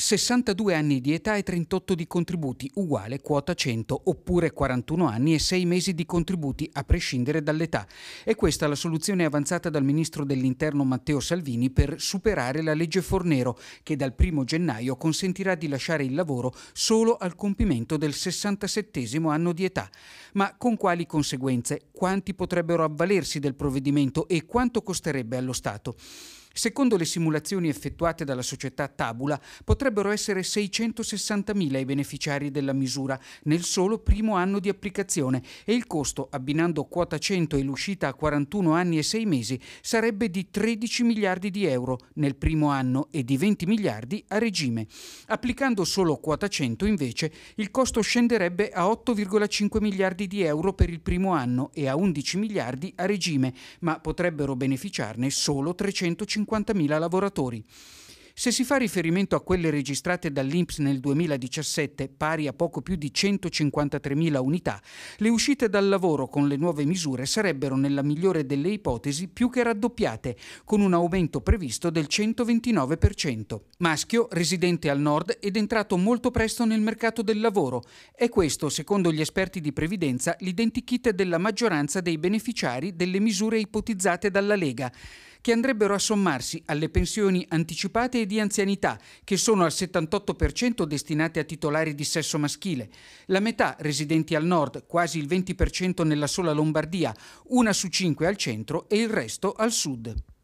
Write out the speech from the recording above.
62 anni di età e 38 di contributi, uguale quota 100, oppure 41 anni e 6 mesi di contributi, a prescindere dall'età. È questa la soluzione avanzata dal ministro dell'Interno Matteo Salvini per superare la legge Fornero, che dal 1 gennaio consentirà di lasciare il lavoro solo al compimento del 67 anno di età. Ma con quali conseguenze? Quanti potrebbero avvalersi del provvedimento e quanto costerebbe allo Stato? Secondo le simulazioni effettuate dalla società Tabula, potrebbero essere 660.000 i beneficiari della misura nel solo primo anno di applicazione e il costo, abbinando quota 100 e l'uscita a 41 anni e 6 mesi, sarebbe di 13 miliardi di euro nel primo anno e di 20 miliardi a regime. Applicando solo quota 100, invece, il costo scenderebbe a 8,5 miliardi di euro per il primo anno e a 11 miliardi a regime, ma potrebbero beneficiarne solo 350. 50.000 lavoratori. Se si fa riferimento a quelle registrate dall'INPS nel 2017, pari a poco più di 153.000 unità, le uscite dal lavoro con le nuove misure sarebbero, nella migliore delle ipotesi, più che raddoppiate, con un aumento previsto del 129%. Maschio, residente al nord ed entrato molto presto nel mercato del lavoro. È questo, secondo gli esperti di previdenza, l'identikit della maggioranza dei beneficiari delle misure ipotizzate dalla Lega che andrebbero a sommarsi alle pensioni anticipate e di anzianità, che sono al 78% destinate a titolari di sesso maschile, la metà residenti al nord, quasi il 20% nella sola Lombardia, una su cinque al centro e il resto al sud.